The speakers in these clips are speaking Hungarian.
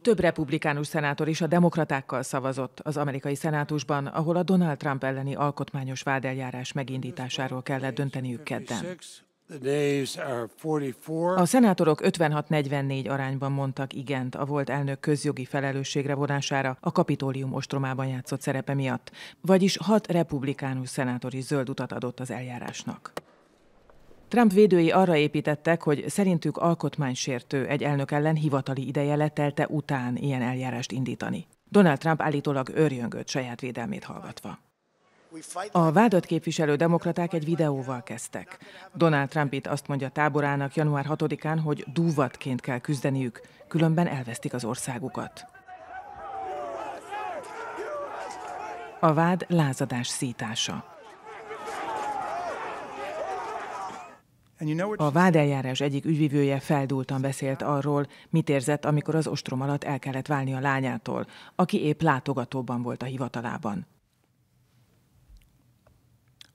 Több republikánus szenátor is a demokratákkal szavazott az amerikai szenátusban, ahol a Donald Trump elleni alkotmányos vádeljárás megindításáról kellett dönteniük kedden. A szenátorok 56-44 arányban mondtak igent a volt elnök közjogi felelősségre vonására a kapitólium ostromában játszott szerepe miatt, vagyis hat republikánus szenátori is zöld utat adott az eljárásnak. Trump védői arra építettek, hogy szerintük alkotmánysértő egy elnök ellen hivatali ideje letelte után ilyen eljárást indítani. Donald Trump állítólag örjöngött saját védelmét hallgatva. A vádat képviselő demokraták egy videóval kezdtek. Donald Trump itt azt mondja táborának január 6-án, hogy dúvatként kell küzdeniük, különben elvesztik az országukat. A vád lázadás szítása. A vádeljárás egyik ügyvivője feldúltan beszélt arról, mit érzett, amikor az ostrom alatt el kellett válni a lányától, aki épp látogatóban volt a hivatalában.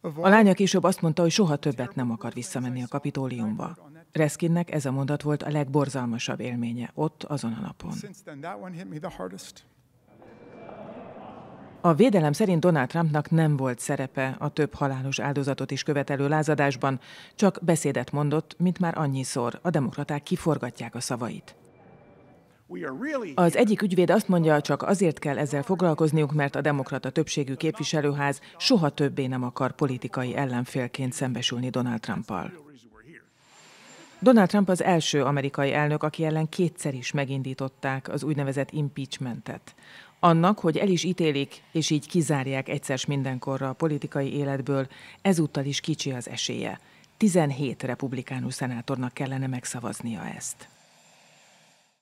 A lánya később azt mondta, hogy soha többet nem akar visszamenni a kapitóliumba. Reskinnek ez a mondat volt a legborzalmasabb élménye ott azon a napon. A védelem szerint Donald Trumpnak nem volt szerepe a több halálos áldozatot is követelő lázadásban, csak beszédet mondott, mint már annyiszor a demokraták kiforgatják a szavait. Az egyik ügyvéd azt mondja, csak azért kell ezzel foglalkozniuk, mert a demokrata többségű képviselőház soha többé nem akar politikai ellenfélként szembesülni Donald Trumpal. Donald Trump az első amerikai elnök, aki ellen kétszer is megindították az úgynevezett impeachmentet. Annak, hogy el is ítélik, és így kizárják egyszer mindenkorra a politikai életből, ezúttal is kicsi az esélye. 17 republikánus szenátornak kellene megszavaznia ezt.